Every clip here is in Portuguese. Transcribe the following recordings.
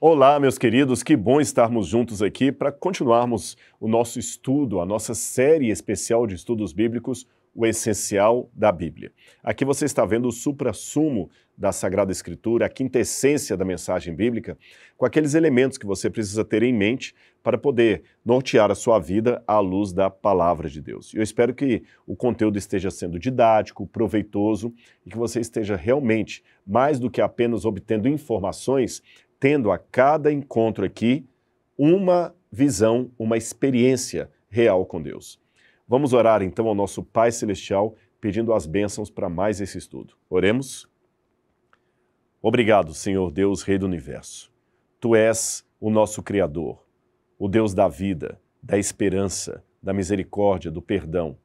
Olá, meus queridos, que bom estarmos juntos aqui para continuarmos o nosso estudo, a nossa série especial de estudos bíblicos, O Essencial da Bíblia. Aqui você está vendo o supra-sumo da Sagrada Escritura, a quintessência da mensagem bíblica, com aqueles elementos que você precisa ter em mente para poder nortear a sua vida à luz da palavra de Deus. Eu espero que o conteúdo esteja sendo didático, proveitoso e que você esteja realmente, mais do que apenas obtendo informações, tendo a cada encontro aqui uma visão, uma experiência real com Deus. Vamos orar então ao nosso Pai Celestial, pedindo as bênçãos para mais esse estudo. Oremos? Obrigado, Senhor Deus, Rei do Universo. Tu és o nosso Criador, o Deus da vida, da esperança, da misericórdia, do perdão.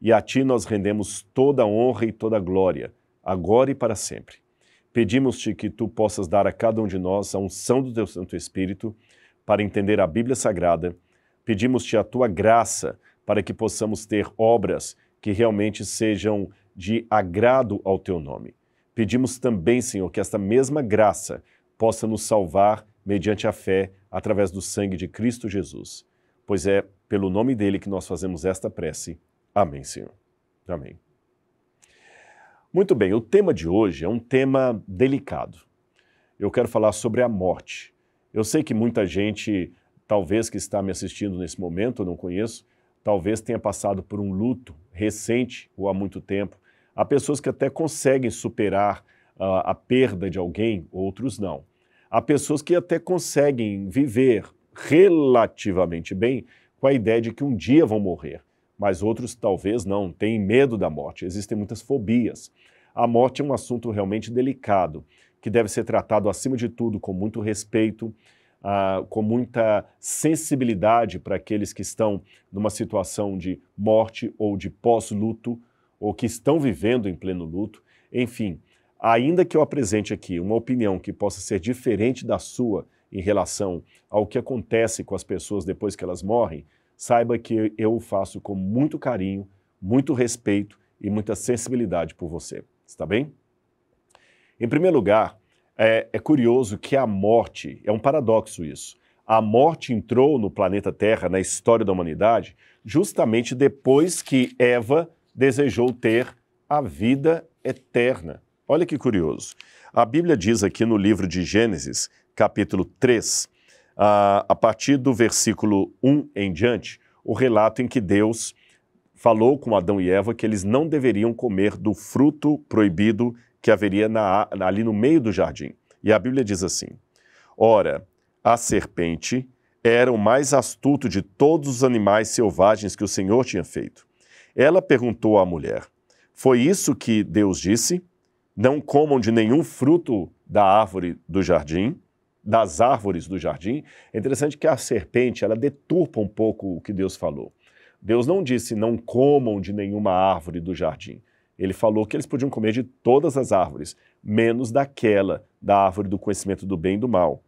E a Ti nós rendemos toda a honra e toda a glória, agora e para sempre. Pedimos-te que tu possas dar a cada um de nós a unção do teu Santo Espírito para entender a Bíblia Sagrada. Pedimos-te a tua graça para que possamos ter obras que realmente sejam de agrado ao teu nome. Pedimos também, Senhor, que esta mesma graça possa nos salvar mediante a fé através do sangue de Cristo Jesus. Pois é pelo nome dele que nós fazemos esta prece. Amém, Senhor. Amém. Muito bem, o tema de hoje é um tema delicado. Eu quero falar sobre a morte. Eu sei que muita gente, talvez que está me assistindo nesse momento, eu não conheço, talvez tenha passado por um luto recente ou há muito tempo. Há pessoas que até conseguem superar uh, a perda de alguém, outros não. Há pessoas que até conseguem viver relativamente bem com a ideia de que um dia vão morrer mas outros talvez não, têm medo da morte. Existem muitas fobias. A morte é um assunto realmente delicado, que deve ser tratado, acima de tudo, com muito respeito, ah, com muita sensibilidade para aqueles que estão numa situação de morte ou de pós-luto, ou que estão vivendo em pleno luto. Enfim, ainda que eu apresente aqui uma opinião que possa ser diferente da sua em relação ao que acontece com as pessoas depois que elas morrem, saiba que eu o faço com muito carinho, muito respeito e muita sensibilidade por você. Está bem? Em primeiro lugar, é, é curioso que a morte, é um paradoxo isso, a morte entrou no planeta Terra, na história da humanidade, justamente depois que Eva desejou ter a vida eterna. Olha que curioso. A Bíblia diz aqui no livro de Gênesis, capítulo 3, a, a partir do versículo 1 em diante, o relato em que Deus falou com Adão e Eva que eles não deveriam comer do fruto proibido que haveria na, ali no meio do jardim. E a Bíblia diz assim: Ora, a serpente era o mais astuto de todos os animais selvagens que o Senhor tinha feito. Ela perguntou à mulher: Foi isso que Deus disse? Não comam de nenhum fruto da árvore do jardim? das árvores do jardim, é interessante que a serpente ela deturpa um pouco o que Deus falou. Deus não disse não comam de nenhuma árvore do jardim. Ele falou que eles podiam comer de todas as árvores, menos daquela, da árvore do conhecimento do bem e do mal.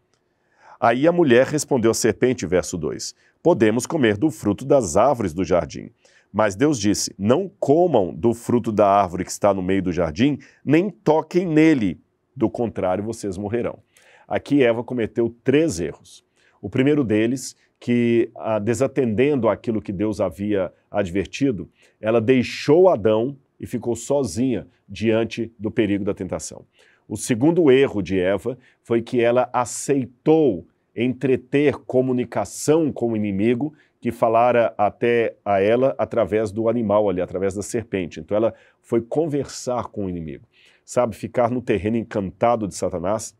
Aí a mulher respondeu à serpente, verso 2: Podemos comer do fruto das árvores do jardim. Mas Deus disse: Não comam do fruto da árvore que está no meio do jardim, nem toquem nele, do contrário vocês morrerão. Aqui Eva cometeu três erros. O primeiro deles, que ah, desatendendo aquilo que Deus havia advertido, ela deixou Adão e ficou sozinha diante do perigo da tentação. O segundo erro de Eva foi que ela aceitou entreter comunicação com o inimigo que falara até a ela através do animal ali, através da serpente. Então ela foi conversar com o inimigo. Sabe, ficar no terreno encantado de Satanás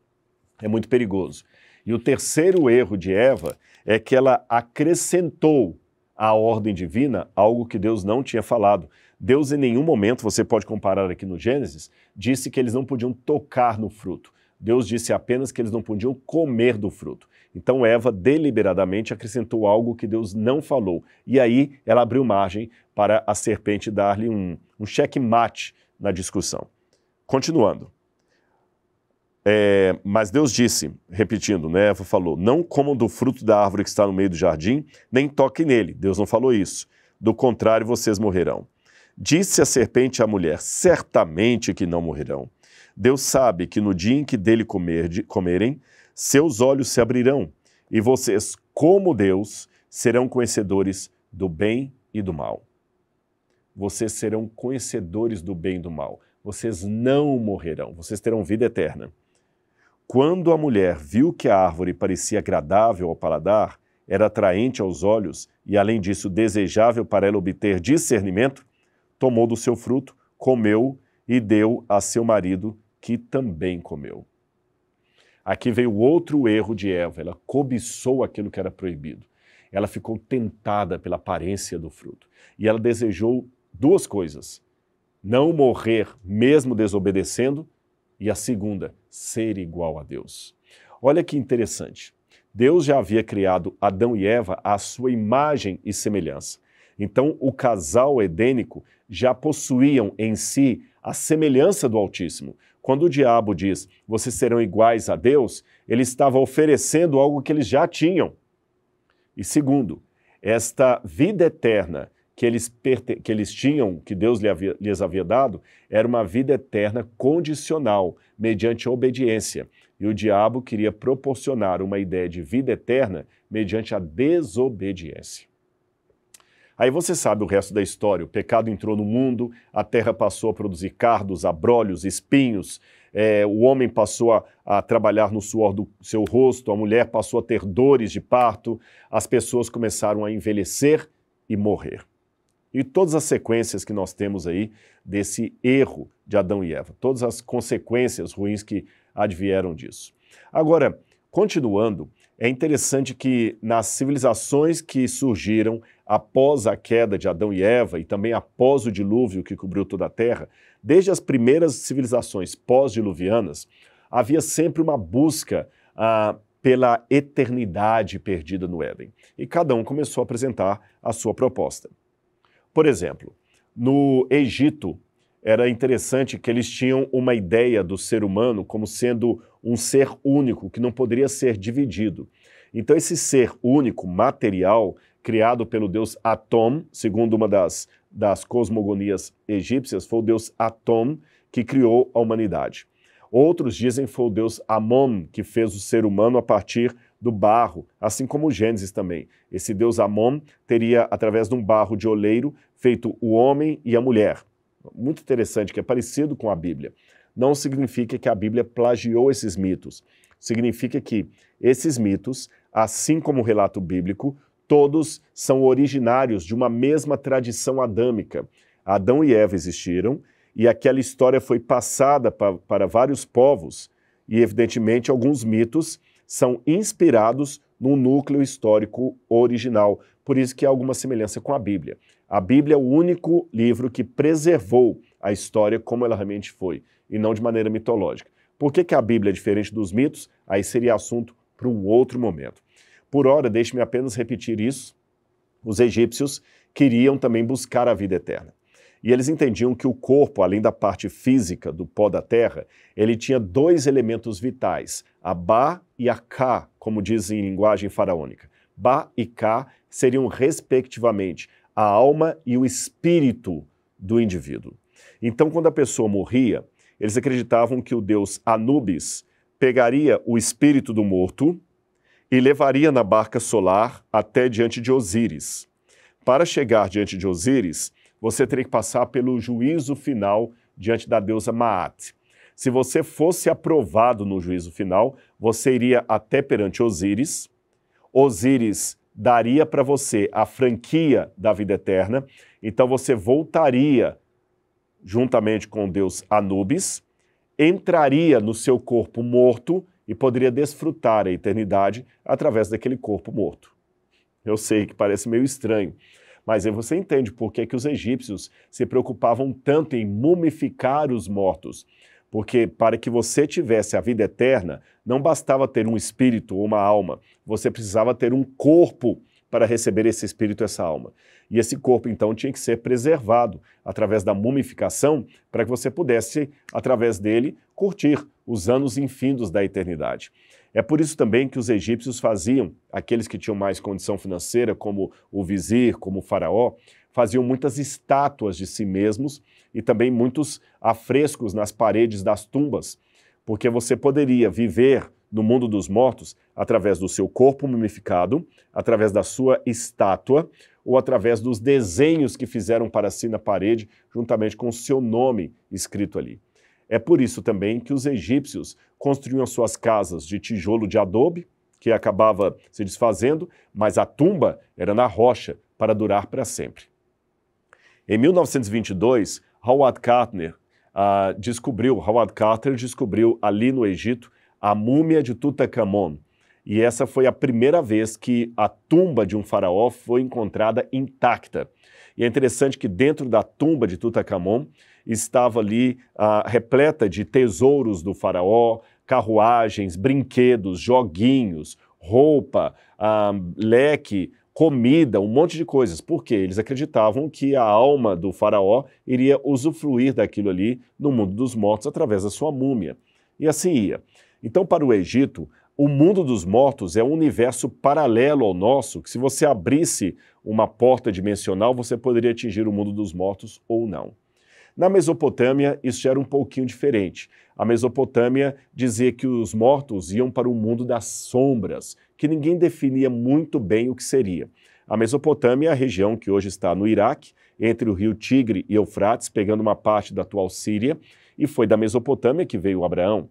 é muito perigoso. E o terceiro erro de Eva é que ela acrescentou à ordem divina algo que Deus não tinha falado. Deus, em nenhum momento, você pode comparar aqui no Gênesis, disse que eles não podiam tocar no fruto. Deus disse apenas que eles não podiam comer do fruto. Então Eva deliberadamente acrescentou algo que Deus não falou. E aí ela abriu margem para a serpente dar-lhe um, um checkmate na discussão. Continuando. É, mas Deus disse, repetindo, né, Eva falou: Não comam do fruto da árvore que está no meio do jardim, nem toquem nele. Deus não falou isso. Do contrário, vocês morrerão. Disse a serpente à mulher: Certamente que não morrerão. Deus sabe que no dia em que dele comer, comerem, seus olhos se abrirão, e vocês, como Deus, serão conhecedores do bem e do mal. Vocês serão conhecedores do bem e do mal. Vocês não morrerão, vocês terão vida eterna. Quando a mulher viu que a árvore parecia agradável ao paladar, era atraente aos olhos e, além disso, desejável para ela obter discernimento, tomou do seu fruto, comeu e deu a seu marido, que também comeu. Aqui veio outro erro de Eva. Ela cobiçou aquilo que era proibido. Ela ficou tentada pela aparência do fruto. E ela desejou duas coisas: não morrer mesmo desobedecendo e a segunda, ser igual a Deus. Olha que interessante. Deus já havia criado Adão e Eva à sua imagem e semelhança. Então, o casal edênico já possuíam em si a semelhança do Altíssimo. Quando o diabo diz, vocês serão iguais a Deus, ele estava oferecendo algo que eles já tinham. E segundo, esta vida eterna que eles, que eles tinham, que Deus lhes havia dado, era uma vida eterna condicional, mediante obediência. E o diabo queria proporcionar uma ideia de vida eterna mediante a desobediência. Aí você sabe o resto da história. O pecado entrou no mundo, a terra passou a produzir cardos, abrolhos, espinhos, é, o homem passou a, a, trabalhar no suor do seu rosto, a mulher passou a ter dores de parto, as pessoas começaram a envelhecer e morrer e todas as sequências que nós temos aí desse erro de Adão e Eva, todas as consequências ruins que advieram disso. Agora, continuando, é interessante que nas civilizações que surgiram após a queda de Adão e Eva e também após o dilúvio que cobriu toda a Terra, desde as primeiras civilizações pós-diluvianas, havia sempre uma busca ah, pela eternidade perdida no Éden. E cada um começou a apresentar a sua proposta. Por exemplo, no Egito, era interessante que eles tinham uma ideia do ser humano como sendo um ser único, que não poderia ser dividido. Então, esse ser único, material, criado pelo deus Atom, segundo uma das, das cosmogonias egípcias, foi o deus Atom que criou a humanidade. Outros dizem que foi o deus Amon que fez o ser humano a partir do barro, assim como Gênesis também. Esse deus Amon teria, através de um barro de oleiro, feito o homem e a mulher. Muito interessante, que é parecido com a Bíblia. Não significa que a Bíblia plagiou esses mitos. Significa que esses mitos, assim como o relato bíblico, todos são originários de uma mesma tradição adâmica. Adão e Eva existiram e aquela história foi passada para, para vários povos e, evidentemente, alguns mitos são inspirados no núcleo histórico original. Por isso que há alguma semelhança com a Bíblia. A Bíblia é o único livro que preservou a história como ela realmente foi, e não de maneira mitológica. Por que, que a Bíblia é diferente dos mitos? Aí seria assunto para um outro momento. Por hora, deixe-me apenas repetir isso. Os egípcios queriam também buscar a vida eterna. E eles entendiam que o corpo, além da parte física do pó da terra, ele tinha dois elementos vitais, a Ba e a Ka, como dizem em linguagem faraônica. Ba e Ka seriam, respectivamente, a alma e o espírito do indivíduo. Então, quando a pessoa morria, eles acreditavam que o deus Anubis pegaria o espírito do morto e levaria na barca solar até diante de Osíris. Para chegar diante de Osíris, você teria que passar pelo juízo final diante da deusa Maat. Se você fosse aprovado no juízo final, você iria até perante Osíris. Osíris daria para você a franquia da vida eterna. Então você voltaria juntamente com Deus Anubis, entraria no seu corpo morto e poderia desfrutar a eternidade através daquele corpo morto. Eu sei que parece meio estranho, mas aí você entende por que, que os egípcios se preocupavam tanto em mumificar os mortos. Porque para que você tivesse a vida eterna, não bastava ter um espírito ou uma alma, você precisava ter um corpo para receber esse espírito, essa alma. E esse corpo, então, tinha que ser preservado através da mumificação, para que você pudesse, através dele, curtir os anos infindos da eternidade. É por isso também que os egípcios faziam, aqueles que tinham mais condição financeira, como o vizir, como o faraó, faziam muitas estátuas de si mesmos e também muitos afrescos nas paredes das tumbas, porque você poderia viver no mundo dos mortos através do seu corpo mumificado, através da sua estátua ou através dos desenhos que fizeram para si na parede, juntamente com o seu nome escrito ali. É por isso também que os egípcios construíam suas casas de tijolo de adobe, que acabava se desfazendo, mas a tumba era na rocha para durar para sempre. Em 1922, Howard Carter uh, descobriu, Howard Carter descobriu ali no Egito a múmia de Tutankhamon. E essa foi a primeira vez que a tumba de um faraó foi encontrada intacta. E é interessante que dentro da tumba de Tutankhamon estava ali ah, repleta de tesouros do faraó, carruagens, brinquedos, joguinhos, roupa, ah, leque, comida, um monte de coisas, porque eles acreditavam que a alma do faraó iria usufruir daquilo ali no mundo dos mortos através da sua múmia. E assim ia. Então, para o Egito, o mundo dos mortos é um universo paralelo ao nosso, que se você abrisse uma porta dimensional, você poderia atingir o mundo dos mortos ou não. Na Mesopotâmia, isso era um pouquinho diferente. A Mesopotâmia dizia que os mortos iam para o mundo das sombras, que ninguém definia muito bem o que seria. A Mesopotâmia é a região que hoje está no Iraque, entre o rio Tigre e Eufrates, pegando uma parte da atual Síria, e foi da Mesopotâmia que veio Abraão.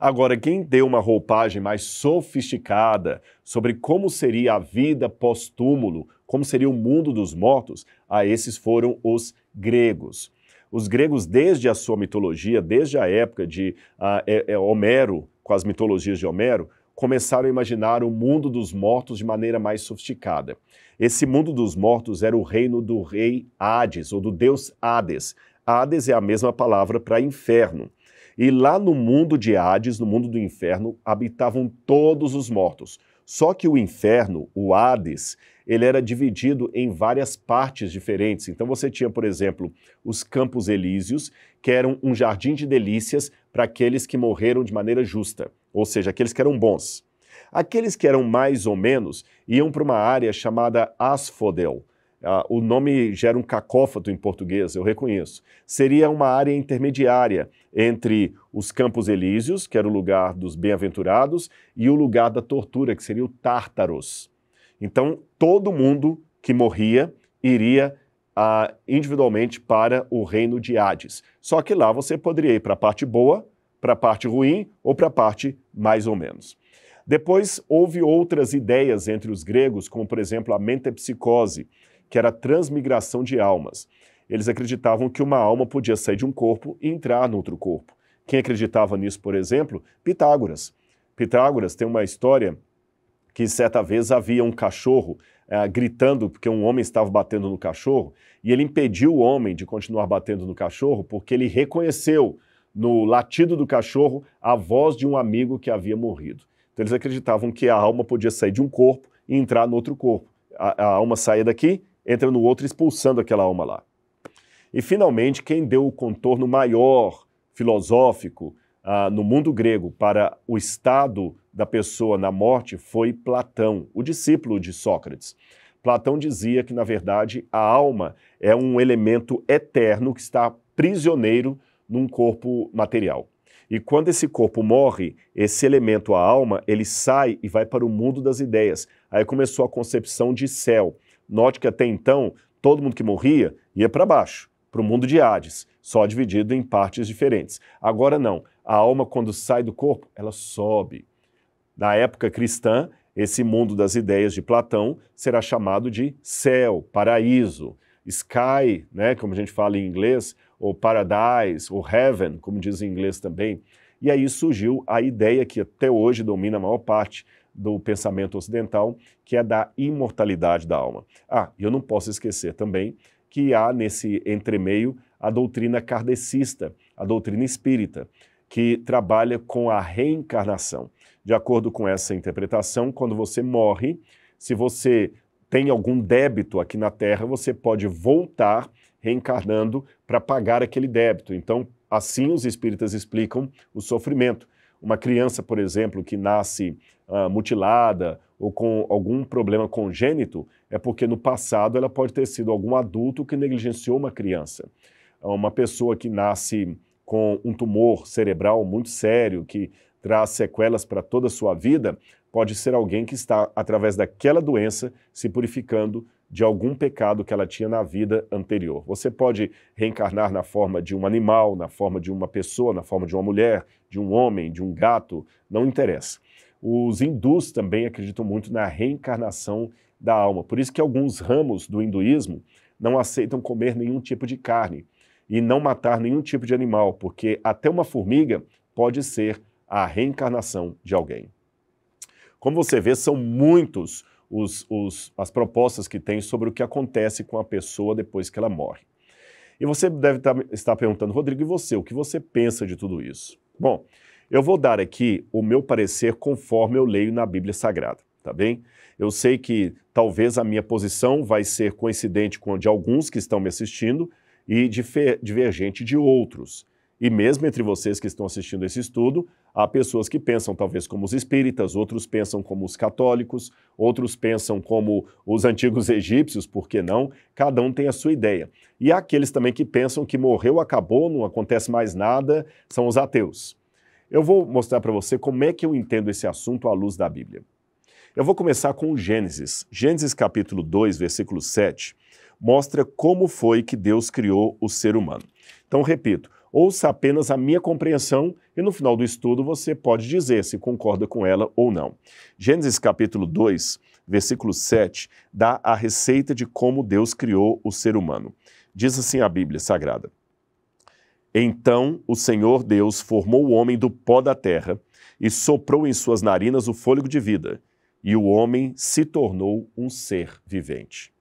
Agora, quem deu uma roupagem mais sofisticada sobre como seria a vida pós-túmulo, como seria o mundo dos mortos, a esses foram os gregos. Os gregos, desde a sua mitologia, desde a época de uh, é, é Homero, com as mitologias de Homero, começaram a imaginar o mundo dos mortos de maneira mais sofisticada. Esse mundo dos mortos era o reino do rei Hades, ou do deus Hades. Hades é a mesma palavra para inferno. E lá no mundo de Hades, no mundo do inferno, habitavam todos os mortos. Só que o inferno, o Hades, ele era dividido em várias partes diferentes. Então você tinha, por exemplo, os Campos Elíseos, que eram um jardim de delícias para aqueles que morreram de maneira justa, ou seja, aqueles que eram bons. Aqueles que eram mais ou menos iam para uma área chamada Asfodel, ah, o nome gera um cacófato em português, eu reconheço. Seria uma área intermediária entre os Campos Elíseos, que era o lugar dos bem-aventurados, e o lugar da tortura, que seria o Tártaros. Então, todo mundo que morria iria ah, individualmente para o reino de Hades. Só que lá você poderia ir para a parte boa, para a parte ruim ou para a parte mais ou menos. Depois houve outras ideias entre os gregos, como por exemplo a mentepsicose, que era a transmigração de almas. Eles acreditavam que uma alma podia sair de um corpo e entrar no outro corpo. Quem acreditava nisso, por exemplo? Pitágoras. Pitágoras tem uma história que certa vez havia um cachorro eh, gritando porque um homem estava batendo no cachorro e ele impediu o homem de continuar batendo no cachorro porque ele reconheceu no latido do cachorro a voz de um amigo que havia morrido. Então eles acreditavam que a alma podia sair de um corpo e entrar no outro corpo. a, a alma saía daqui, entra no outro expulsando aquela alma lá. E finalmente, quem deu o contorno maior filosófico ah, no mundo grego para o estado da pessoa na morte foi Platão, o discípulo de Sócrates. Platão dizia que, na verdade, a alma é um elemento eterno que está prisioneiro num corpo material. E quando esse corpo morre, esse elemento, a alma, ele sai e vai para o mundo das ideias. Aí começou a concepção de céu. Note que até então, todo mundo que morria ia para baixo, para o mundo de Hades, só dividido em partes diferentes. Agora não, a alma quando sai do corpo, ela sobe. Na época cristã, esse mundo das ideias de Platão será chamado de céu, paraíso, sky, né, como a gente fala em inglês, ou paradise, ou heaven, como diz em inglês também. E aí surgiu a ideia que até hoje domina a maior parte do pensamento ocidental, que é da imortalidade da alma. Ah, eu não posso esquecer também que há nesse entremeio a doutrina kardecista, a doutrina espírita, que trabalha com a reencarnação. De acordo com essa interpretação, quando você morre, se você tem algum débito aqui na Terra, você pode voltar reencarnando para pagar aquele débito. Então, assim os espíritas explicam o sofrimento. Uma criança, por exemplo, que nasce ah, mutilada ou com algum problema congênito, é porque no passado ela pode ter sido algum adulto que negligenciou uma criança. Ah, uma pessoa que nasce com um tumor cerebral muito sério, que traz sequelas para toda a sua vida, pode ser alguém que está, através daquela doença, se purificando de algum pecado que ela tinha na vida anterior. Você pode reencarnar na forma de um animal, na forma de uma pessoa, na forma de uma mulher, de um homem, de um gato, não interessa. Os hindus também acreditam muito na reencarnação da alma. Por isso que alguns ramos do hinduísmo não aceitam comer nenhum tipo de carne e não matar nenhum tipo de animal, porque até uma formiga pode ser a reencarnação de alguém. Como você vê, são muitos os, os, as propostas que tem sobre o que acontece com a pessoa depois que ela morre. E você deve tá, estar perguntando, Rodrigo, e você? O que você pensa de tudo isso? Bom, eu vou dar aqui o meu parecer conforme eu leio na Bíblia Sagrada, tá bem? Eu sei que talvez a minha posição vai ser coincidente com a de alguns que estão me assistindo e divergente de outros. E mesmo entre vocês que estão assistindo esse estudo, há pessoas que pensam talvez como os espíritas, outros pensam como os católicos, outros pensam como os antigos egípcios, por que não? Cada um tem a sua ideia. E há aqueles também que pensam que morreu, acabou, não acontece mais nada, são os ateus. Eu vou mostrar para você como é que eu entendo esse assunto à luz da Bíblia. Eu vou começar com Gênesis. Gênesis capítulo 2, versículo 7, mostra como foi que Deus criou o ser humano. Então, repito, ouça apenas a minha compreensão e no final do estudo você pode dizer se concorda com ela ou não. Gênesis capítulo 2, versículo 7, dá a receita de como Deus criou o ser humano. Diz assim a Bíblia Sagrada: então o Senhor Deus formou o homem do pó da terra e soprou em suas narinas o fôlego de vida, e o homem se tornou um ser vivente.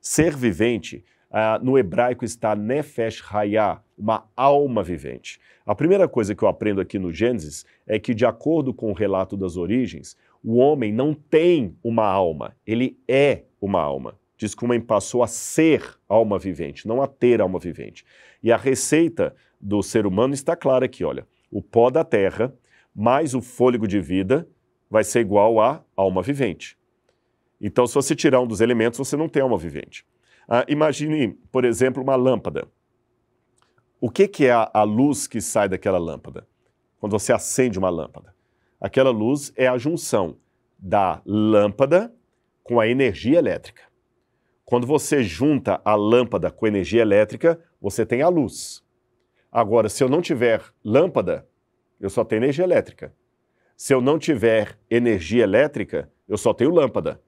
Ser vivente, ah, no hebraico está nefesh hayah, uma alma vivente. A primeira coisa que eu aprendo aqui no Gênesis é que, de acordo com o relato das origens, o homem não tem uma alma, ele é uma alma. Diz que uma passou a ser alma vivente, não a ter alma vivente. E a receita do ser humano está clara aqui, olha. O pó da terra mais o fôlego de vida vai ser igual a alma vivente. Então, se você tirar um dos elementos, você não tem alma vivente. Ah, imagine, por exemplo, uma lâmpada. O que, que é a, a luz que sai daquela lâmpada? Quando você acende uma lâmpada. Aquela luz é a junção da lâmpada com a energia elétrica. Quando você junta a lâmpada com energia elétrica, você tem a luz. Agora, se eu não tiver lâmpada, eu só tenho energia elétrica. Se eu não tiver energia elétrica, eu só tenho lâmpada.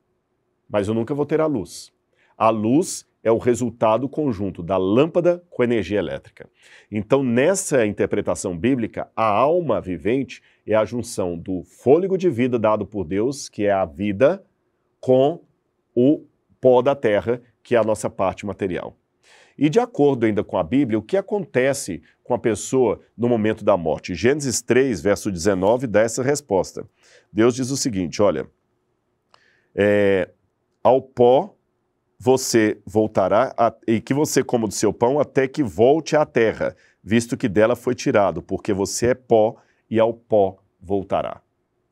Mas eu nunca vou ter a luz. A luz é o resultado conjunto da lâmpada com energia elétrica. Então, nessa interpretação bíblica, a alma vivente é a junção do fôlego de vida dado por Deus, que é a vida, com o pó da terra, que é a nossa parte material. E de acordo ainda com a Bíblia, o que acontece com a pessoa no momento da morte? Gênesis 3, verso 19, dá essa resposta. Deus diz o seguinte: olha, é, ao pó você voltará, a, e que você coma do seu pão até que volte à terra, visto que dela foi tirado, porque você é pó e ao pó voltará.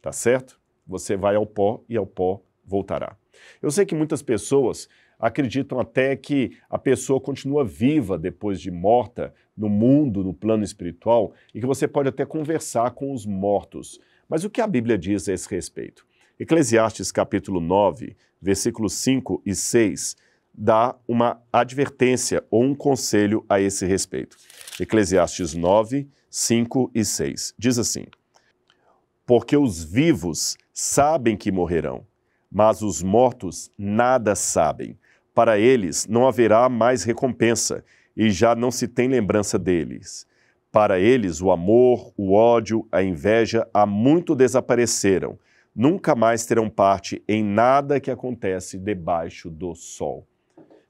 Tá certo? Você vai ao pó e ao pó voltará. Eu sei que muitas pessoas acreditam até que a pessoa continua viva depois de morta no mundo, no plano espiritual, e que você pode até conversar com os mortos. Mas o que a Bíblia diz a esse respeito? Eclesiastes capítulo 9, versículos 5 e 6 dá uma advertência ou um conselho a esse respeito. Eclesiastes 9, 5 e 6. Diz assim: Porque os vivos sabem que morrerão, mas os mortos nada sabem. Para eles não haverá mais recompensa, e já não se tem lembrança deles. Para eles, o amor, o ódio, a inveja há muito desapareceram. Nunca mais terão parte em nada que acontece debaixo do sol.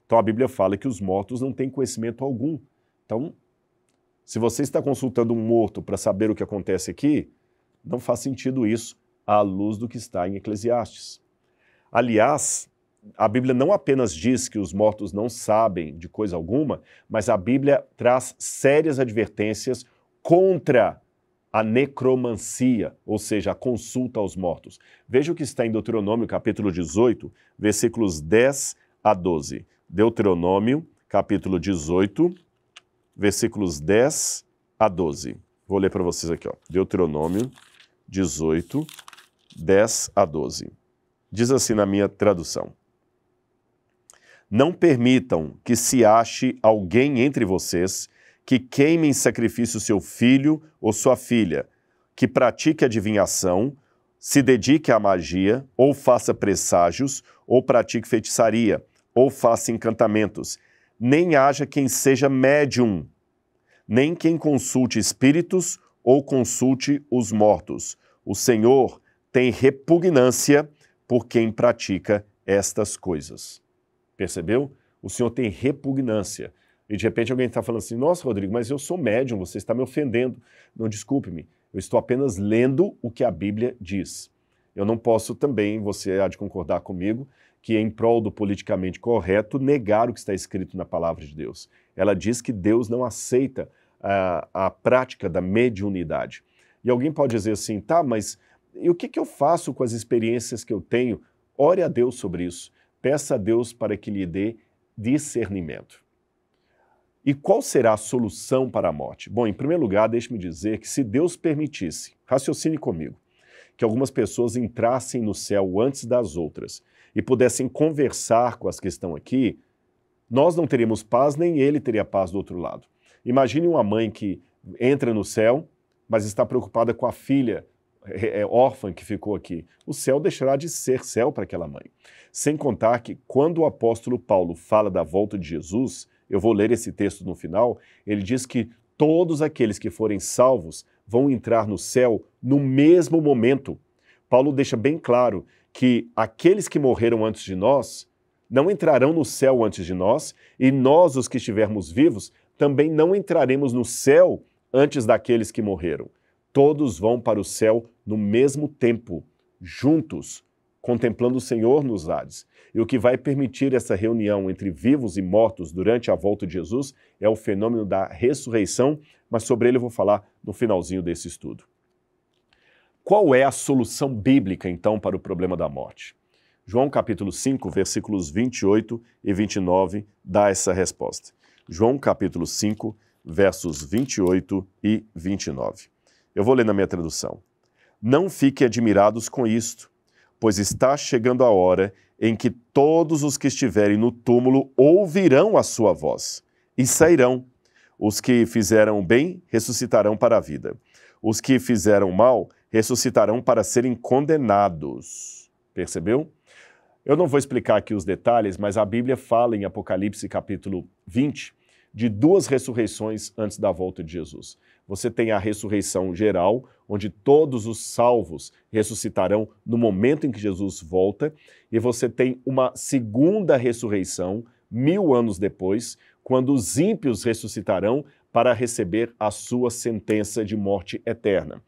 Então a Bíblia fala que os mortos não têm conhecimento algum. Então, se você está consultando um morto para saber o que acontece aqui, não faz sentido isso à luz do que está em Eclesiastes. Aliás, a Bíblia não apenas diz que os mortos não sabem de coisa alguma, mas a Bíblia traz sérias advertências contra a necromancia, ou seja, a consulta aos mortos. Veja o que está em Deuteronômio, capítulo 18, versículos 10 a 12. Deuteronômio, capítulo 18, versículos 10 a 12. Vou ler para vocês aqui, ó. Deuteronômio 18, 10 a 12. Diz assim na minha tradução: Não permitam que se ache alguém entre vocês que queime em sacrifício seu filho ou sua filha, que pratique adivinhação, se dedique à magia, ou faça presságios, ou pratique feitiçaria, ou faça encantamentos. Nem haja quem seja médium, nem quem consulte espíritos ou consulte os mortos. O Senhor tem repugnância por quem pratica estas coisas. Percebeu? O Senhor tem repugnância. E de repente alguém está falando assim: Nossa, Rodrigo, mas eu sou médium, você está me ofendendo. Não, desculpe-me, eu estou apenas lendo o que a Bíblia diz. Eu não posso também, você há de concordar comigo, que em prol do politicamente correto, negar o que está escrito na palavra de Deus. Ela diz que Deus não aceita a, a prática da mediunidade. E alguém pode dizer assim, tá, mas e o que, que eu faço com as experiências que eu tenho? Ore a Deus sobre isso. Peça a Deus para que lhe dê discernimento. E qual será a solução para a morte? Bom, em primeiro lugar, deixe-me dizer que se Deus permitisse, raciocine comigo, que algumas pessoas entrassem no céu antes das outras e pudessem conversar com as que estão aqui, nós não teríamos paz, nem ele teria paz do outro lado. Imagine uma mãe que entra no céu, mas está preocupada com a filha é, é, órfã que ficou aqui. O céu deixará de ser céu para aquela mãe. Sem contar que, quando o apóstolo Paulo fala da volta de Jesus, eu vou ler esse texto no final, ele diz que todos aqueles que forem salvos vão entrar no céu no mesmo momento. Paulo deixa bem claro que aqueles que morreram antes de nós não entrarão no céu antes de nós, e nós, os que estivermos vivos, também não entraremos no céu antes daqueles que morreram todos vão para o céu no mesmo tempo, juntos, contemplando o Senhor nos ares. E o que vai permitir essa reunião entre vivos e mortos durante a volta de Jesus é o fenômeno da ressurreição, mas sobre ele eu vou falar no finalzinho desse estudo. Qual é a solução bíblica, então, para o problema da morte? João capítulo 5, versículos 28 e 29 dá essa resposta. João capítulo 5, versos 28 e 29. Eu vou ler na minha tradução. Não fiquem admirados com isto, pois está chegando a hora em que todos os que estiverem no túmulo ouvirão a sua voz e sairão. Os que fizeram bem ressuscitarão para a vida. Os que fizeram mal ressuscitarão para serem condenados. Percebeu? Eu não vou explicar aqui os detalhes, mas a Bíblia fala em Apocalipse capítulo 20 de duas ressurreições antes da volta de Jesus você tem a ressurreição geral, onde todos os salvos ressuscitarão no momento em que Jesus volta, e você tem uma segunda ressurreição, mil anos depois, quando os ímpios ressuscitarão para receber a sua sentença de morte eterna.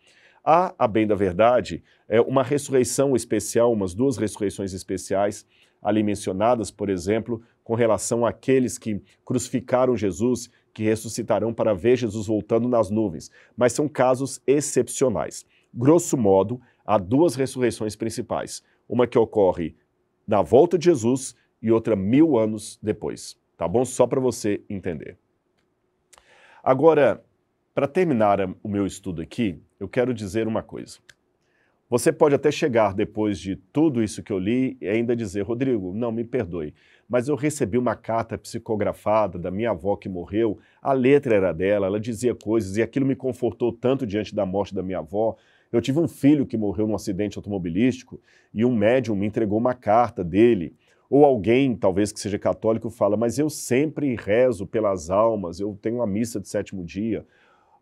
Há, a bem da verdade, é, uma ressurreição especial, umas duas ressurreições especiais ali mencionadas, por exemplo, com relação àqueles que crucificaram Jesus que ressuscitarão para ver Jesus voltando nas nuvens, mas são casos excepcionais. Grosso modo, há duas ressurreições principais: uma que ocorre na volta de Jesus e outra mil anos depois. Tá bom? Só para você entender. Agora, para terminar o meu estudo aqui, eu quero dizer uma coisa. Você pode até chegar depois de tudo isso que eu li e ainda dizer, Rodrigo, não me perdoe, mas eu recebi uma carta psicografada da minha avó que morreu, a letra era dela, ela dizia coisas e aquilo me confortou tanto diante da morte da minha avó. Eu tive um filho que morreu num acidente automobilístico e um médium me entregou uma carta dele. Ou alguém, talvez que seja católico, fala, mas eu sempre rezo pelas almas, eu tenho a missa de sétimo dia.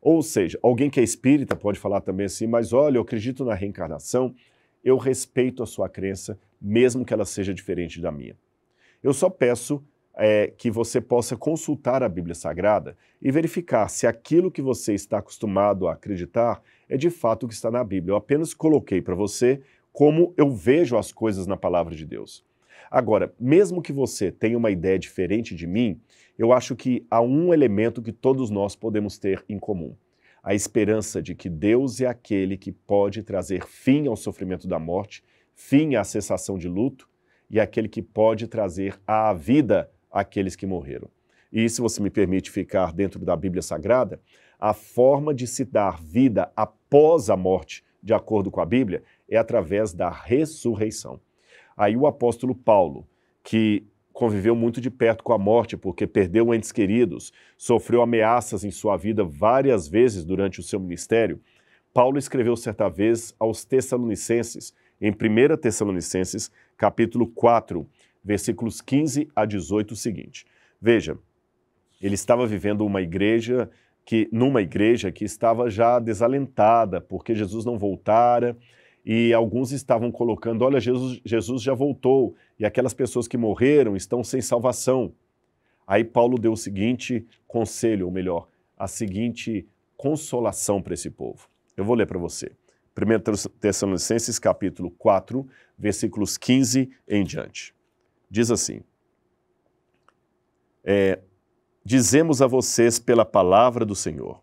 Ou seja, alguém que é espírita pode falar também assim, mas olha, eu acredito na reencarnação, eu respeito a sua crença, mesmo que ela seja diferente da minha. Eu só peço é, que você possa consultar a Bíblia Sagrada e verificar se aquilo que você está acostumado a acreditar é de fato o que está na Bíblia. Eu apenas coloquei para você como eu vejo as coisas na palavra de Deus. Agora, mesmo que você tenha uma ideia diferente de mim, eu acho que há um elemento que todos nós podemos ter em comum: a esperança de que Deus é aquele que pode trazer fim ao sofrimento da morte, fim à cessação de luto e aquele que pode trazer à vida aqueles que morreram. E se você me permite ficar dentro da Bíblia Sagrada, a forma de se dar vida após a morte, de acordo com a Bíblia, é através da ressurreição. Aí o apóstolo Paulo, que conviveu muito de perto com a morte, porque perdeu entes queridos, sofreu ameaças em sua vida várias vezes durante o seu ministério, Paulo escreveu certa vez aos Tessalonicenses em 1 Tessalonicenses, capítulo 4, versículos 15 a 18, o seguinte. Veja, ele estava vivendo uma igreja que numa igreja que estava já desalentada, porque Jesus não voltara, e alguns estavam colocando, olha, Jesus, Jesus já voltou, e aquelas pessoas que morreram estão sem salvação. Aí Paulo deu o seguinte conselho, ou melhor, a seguinte consolação para esse povo. Eu vou ler para você. 1 Tessalonicenses capítulo 4, versículos 15 em diante. Diz assim, é, Dizemos a vocês pela palavra do Senhor,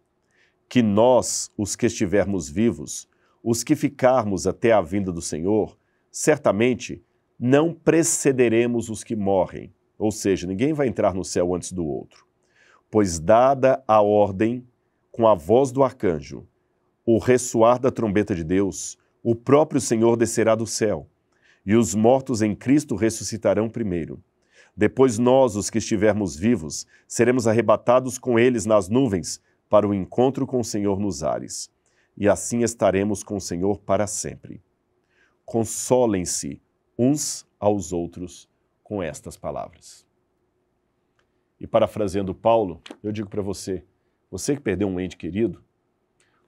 que nós, os que estivermos vivos, os que ficarmos até a vinda do Senhor, certamente não precederemos os que morrem, ou seja, ninguém vai entrar no céu antes do outro. Pois, dada a ordem, com a voz do arcanjo o ressoar da trombeta de Deus, o próprio Senhor descerá do céu, e os mortos em Cristo ressuscitarão primeiro. Depois nós, os que estivermos vivos, seremos arrebatados com eles nas nuvens para o encontro com o Senhor nos ares, e assim estaremos com o Senhor para sempre. Consolem-se uns aos outros com estas palavras. E parafraseando Paulo, eu digo para você, você que perdeu um ente querido,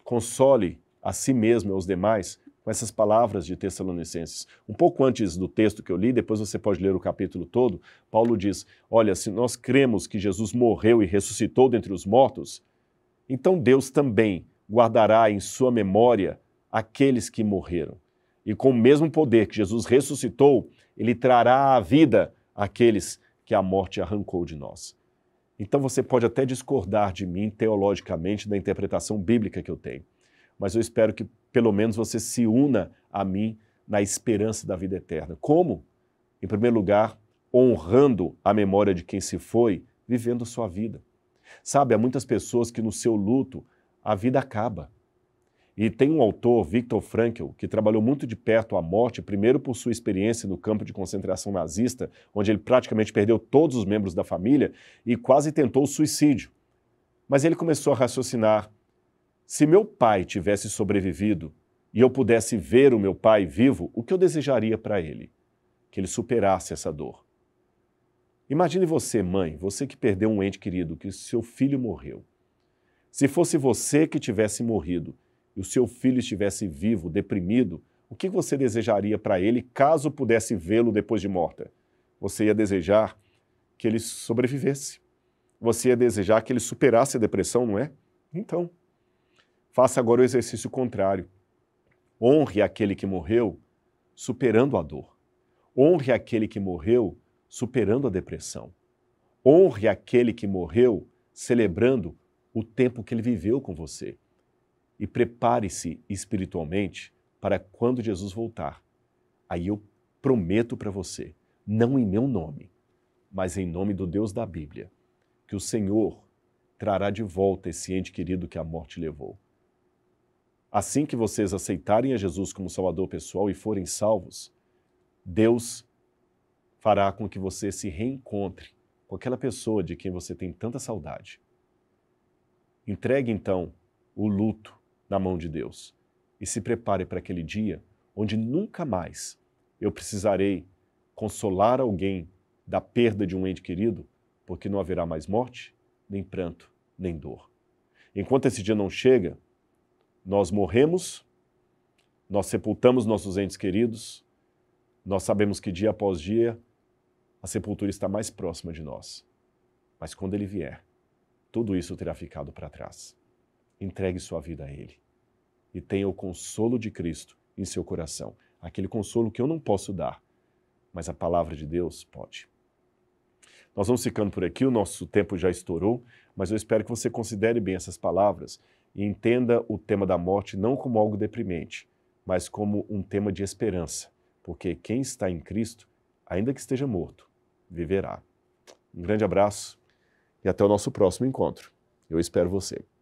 console a si mesmo e aos demais com essas palavras de Tessalonicenses. Um pouco antes do texto que eu li, depois você pode ler o capítulo todo, Paulo diz: Olha, se nós cremos que Jesus morreu e ressuscitou dentre os mortos, então Deus também guardará em sua memória aqueles que morreram. E com o mesmo poder que Jesus ressuscitou, ele trará à vida aqueles que a morte arrancou de nós. Então você pode até discordar de mim teologicamente da interpretação bíblica que eu tenho, mas eu espero que pelo menos você se una a mim na esperança da vida eterna. Como? Em primeiro lugar, honrando a memória de quem se foi, vivendo sua vida. Sabe, há muitas pessoas que no seu luto a vida acaba. E tem um autor, Viktor Frankl, que trabalhou muito de perto a morte, primeiro por sua experiência no campo de concentração nazista, onde ele praticamente perdeu todos os membros da família e quase tentou o suicídio. Mas ele começou a raciocinar: se meu pai tivesse sobrevivido e eu pudesse ver o meu pai vivo, o que eu desejaria para ele? Que ele superasse essa dor. Imagine você, mãe, você que perdeu um ente querido, que seu filho morreu. Se fosse você que tivesse morrido, e o seu filho estivesse vivo, deprimido, o que você desejaria para ele caso pudesse vê-lo depois de morta? Você ia desejar que ele sobrevivesse. Você ia desejar que ele superasse a depressão, não é? Então, faça agora o exercício contrário. Honre aquele que morreu superando a dor. Honre aquele que morreu superando a depressão. Honre aquele que morreu celebrando o tempo que ele viveu com você e prepare-se espiritualmente para quando Jesus voltar. Aí eu prometo para você, não em meu nome, mas em nome do Deus da Bíblia, que o Senhor trará de volta esse ente querido que a morte levou. Assim que vocês aceitarem a Jesus como Salvador pessoal e forem salvos, Deus fará com que você se reencontre com aquela pessoa de quem você tem tanta saudade. Entregue então o luto na mão de Deus e se prepare para aquele dia onde nunca mais eu precisarei consolar alguém da perda de um ente querido, porque não haverá mais morte, nem pranto, nem dor. Enquanto esse dia não chega, nós morremos, nós sepultamos nossos entes queridos, nós sabemos que dia após dia a sepultura está mais próxima de nós. Mas quando ele vier, tudo isso terá ficado para trás entregue sua vida a Ele e tenha o consolo de Cristo em seu coração. Aquele consolo que eu não posso dar, mas a palavra de Deus pode. Nós vamos ficando por aqui, o nosso tempo já estourou, mas eu espero que você considere bem essas palavras e entenda o tema da morte não como algo deprimente, mas como um tema de esperança, porque quem está em Cristo, ainda que esteja morto, viverá. Um grande abraço e até o nosso próximo encontro. Eu espero você.